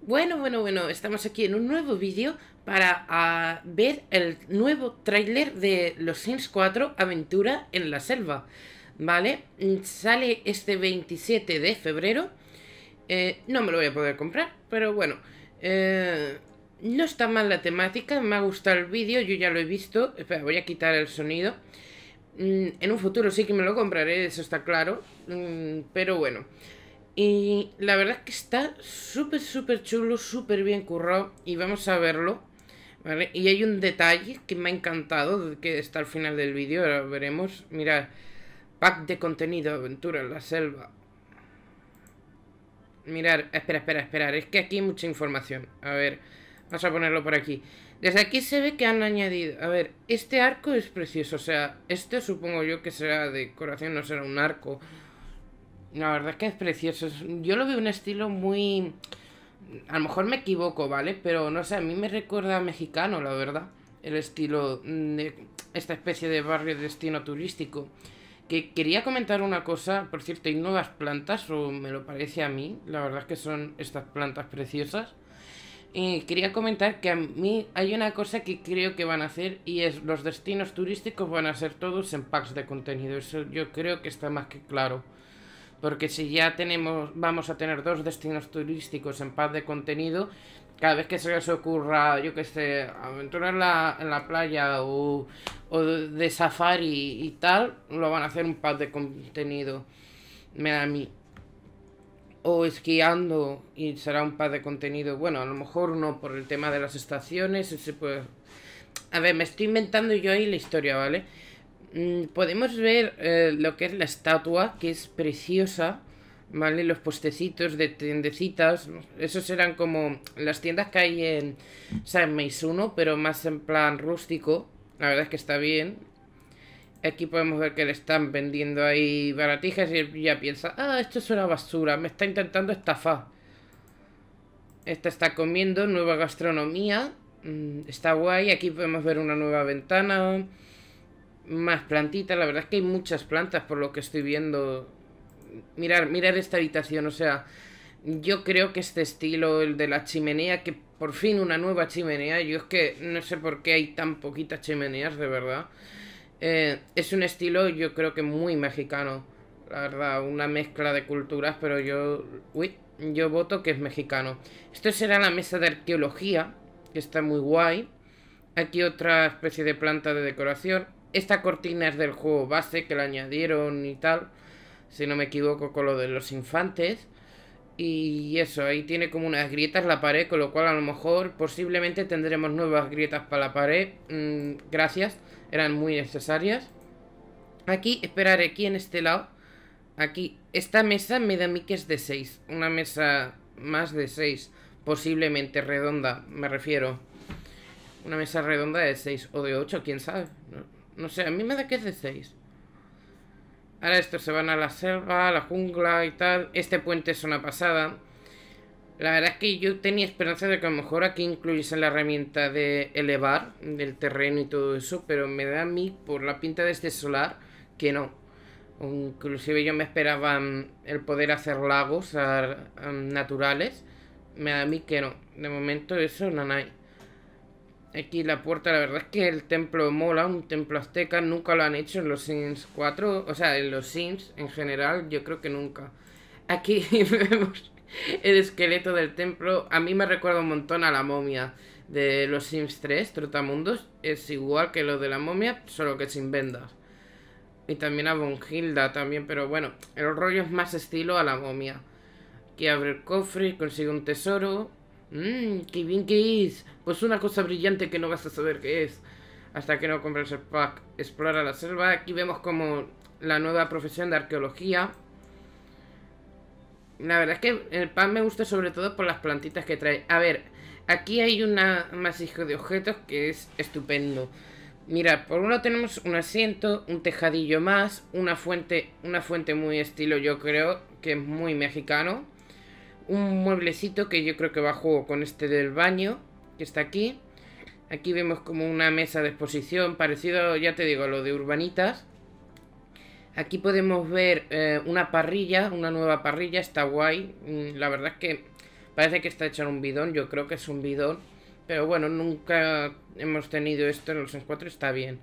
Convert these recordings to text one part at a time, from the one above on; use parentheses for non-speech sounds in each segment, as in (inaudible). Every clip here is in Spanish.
Bueno, bueno, bueno, estamos aquí en un nuevo vídeo para ah, ver el nuevo tráiler de Los Sims 4 Aventura en la Selva, ¿vale? Mm, sale este 27 de febrero, eh, no me lo voy a poder comprar, pero bueno, eh, no está mal la temática, me ha gustado el vídeo, yo ya lo he visto, espera, voy a quitar el sonido, Mm, en un futuro sí que me lo compraré, eso está claro. Mm, pero bueno. Y la verdad es que está súper, súper chulo, súper bien currado. Y vamos a verlo. Y hay un detalle que me ha encantado, que está al final del vídeo, ahora veremos. Mirad, pack de contenido, aventura en la selva. Mirad, espera, espera, espera, es que aquí hay mucha información. A ver, vamos a ponerlo por aquí. Desde aquí se ve que han añadido... A ver, este arco es precioso. O sea, este supongo yo que será decoración, no será un arco. La verdad es que es precioso. Yo lo veo un estilo muy... A lo mejor me equivoco, ¿vale? Pero no sé, a mí me recuerda a mexicano, la verdad. El estilo de esta especie de barrio de destino turístico. Que quería comentar una cosa, por cierto, hay nuevas plantas, o me lo parece a mí. La verdad es que son estas plantas preciosas y quería comentar que a mí hay una cosa que creo que van a hacer y es los destinos turísticos van a ser todos en packs de contenido. Eso yo creo que está más que claro. Porque si ya tenemos, vamos a tener dos destinos turísticos en paz de contenido, cada vez que se les ocurra, yo que sé, aventuras en la, playa o, o de safari y tal, lo van a hacer un pack de contenido. Me da a mí o esquiando y será un par de contenido. Bueno, a lo mejor no por el tema de las estaciones. se puede... A ver, me estoy inventando yo ahí la historia, ¿vale? Mm, podemos ver eh, lo que es la estatua, que es preciosa, ¿vale? Los postecitos de tiendecitas. Esos eran como las tiendas que hay en San 1, pero más en plan rústico. La verdad es que está bien. Aquí podemos ver que le están vendiendo ahí baratijas y ya piensa, ah, esto es una basura, me está intentando estafar. Esta está comiendo, nueva gastronomía, mm, está guay, aquí podemos ver una nueva ventana, más plantitas, la verdad es que hay muchas plantas por lo que estoy viendo. Mirar, mirar esta habitación, o sea, yo creo que este estilo, el de la chimenea, que por fin una nueva chimenea, yo es que no sé por qué hay tan poquitas chimeneas, de verdad. Eh, es un estilo, yo creo que muy mexicano. La verdad, una mezcla de culturas, pero yo. yo voto que es mexicano. Esto será la mesa de arqueología, que está muy guay. Aquí otra especie de planta de decoración. Esta cortina es del juego base, que la añadieron y tal. Si no me equivoco, con lo de los infantes. Y eso, ahí tiene como unas grietas la pared, con lo cual a lo mejor posiblemente tendremos nuevas grietas para la pared. Mm, gracias, eran muy necesarias. Aquí, esperaré aquí en este lado. Aquí, esta mesa me da a mí que es de 6. Una mesa más de 6, posiblemente redonda, me refiero. Una mesa redonda de 6 o de 8, quién sabe. No, no sé, a mí me da que es de 6. Ahora estos se van a la selva, a la jungla y tal. Este puente es una pasada. La verdad es que yo tenía esperanza de que a lo mejor aquí incluyese la herramienta de elevar del terreno y todo eso, pero me da a mí, por la pinta de este solar, que no. Inclusive yo me esperaba mm, el poder hacer lagos mm, naturales. Me da a mí que no. De momento eso no hay. Aquí la puerta, la verdad es que el templo mola, un templo azteca, nunca lo han hecho en los Sims 4, o sea, en los Sims en general, yo creo que nunca. Aquí (laughs) vemos el esqueleto del templo, a mí me recuerda un montón a la momia de los Sims 3, Trotamundos, es igual que lo de la momia, solo que sin vendas. Y también a Hilda también, pero bueno, el rollo es más estilo a la momia. Aquí abre el cofre, y consigue un tesoro, Mmm, qué bien que es. Pues una cosa brillante que no vas a saber qué es. Hasta que no compres el pack. Explora la selva. Aquí vemos como la nueva profesión de arqueología. La verdad es que el pack me gusta sobre todo por las plantitas que trae. A ver, aquí hay un masijo de objetos que es estupendo. Mira, por uno tenemos un asiento, un tejadillo más, una fuente, una fuente muy estilo, yo creo, que es muy mexicano un mueblecito que yo creo que va a juego con este del baño, que está aquí. Aquí vemos como una mesa de exposición, parecido, ya te digo, a lo de Urbanitas. Aquí podemos ver eh, una parrilla, una nueva parrilla, está guay. Mm, la verdad es que parece que está hecha en un bidón, yo creo que es un bidón. Pero bueno, nunca hemos tenido esto en los 4 está bien.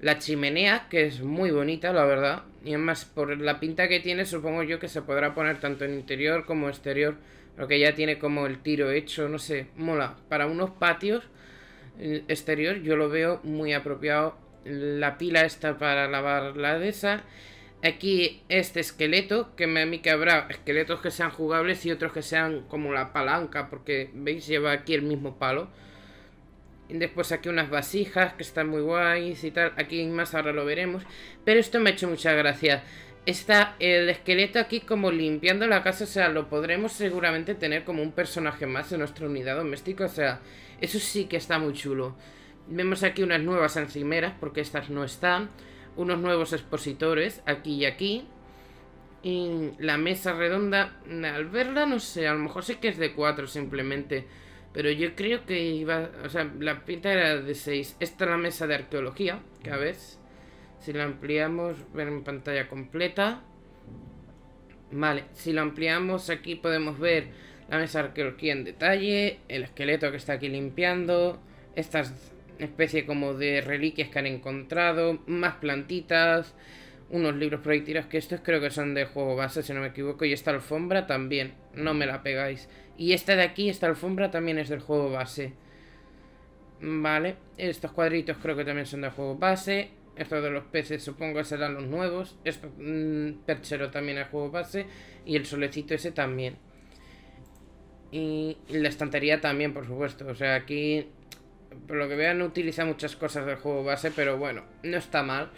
La chimenea, que es muy bonita, la verdad. Y además, por la pinta que tiene, supongo yo que se podrá poner tanto en interior como exterior. Lo que ya tiene como el tiro hecho, no sé, mola. Para unos patios eh, exterior yo lo veo muy apropiado. La pila está para lavar la de esa. Aquí este esqueleto, que me a mí que habrá esqueletos que sean jugables y otros que sean como la palanca, porque veis lleva aquí el mismo palo. Y después aquí unas vasijas que están muy guays y tal. Aquí más ahora lo veremos. Pero esto me ha hecho mucha gracia. Está el esqueleto aquí como limpiando la casa. O sea, lo podremos seguramente tener como un personaje más en nuestra unidad doméstica. O sea, eso sí que está muy chulo. Vemos aquí unas nuevas encimeras porque estas no están. Unos nuevos expositores aquí y aquí. Y la mesa redonda, al verla, no sé, a lo mejor sí que es de cuatro simplemente. Pero yo creo que iba... O sea, la pinta era de 6. Esta es la mesa de arqueología, que a ver... Si la ampliamos, ver en pantalla completa. Vale, si la ampliamos aquí podemos ver la mesa de arqueología en detalle, el esqueleto que está aquí limpiando, estas especie como de reliquias que han encontrado, más plantitas, unos libros proyectiles que estos creo que son de juego base si no me equivoco y esta alfombra también, no me la pegáis. Y esta de aquí, esta alfombra, también es del juego base. Vale, estos cuadritos creo que también son del juego base. Estos de los peces supongo serán los nuevos. Este perchero también es juego base. Y el solecito ese también. Y, la estantería también, por supuesto. O sea, aquí, por lo que vean, no utiliza muchas cosas del juego base, pero bueno, no está mal.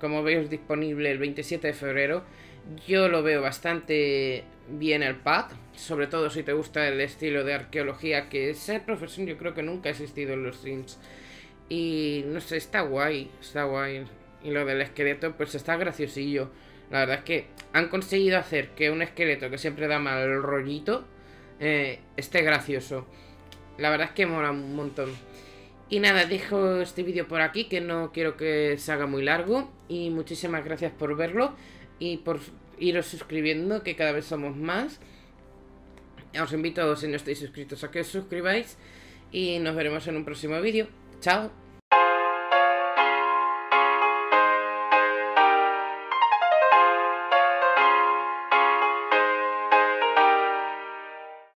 Como veis, disponible el 27 de febrero. Yo lo veo bastante bien el pack sobre todo si te gusta el estilo de arqueología, que esa profesión yo creo que nunca ha existido en los sims Y no sé, está guay, está guay. Y lo del esqueleto, pues está graciosillo. La verdad es que han conseguido hacer que un esqueleto que siempre da mal rollito eh, esté gracioso. La verdad es que mola un montón. Y nada, dejo este vídeo por aquí, que no quiero que se haga muy largo. Y muchísimas gracias por verlo y por iros suscribiendo, que cada vez somos más. Os invito, si no estáis suscritos, a que os suscribáis. Y nos veremos en un próximo vídeo. ¡Chao!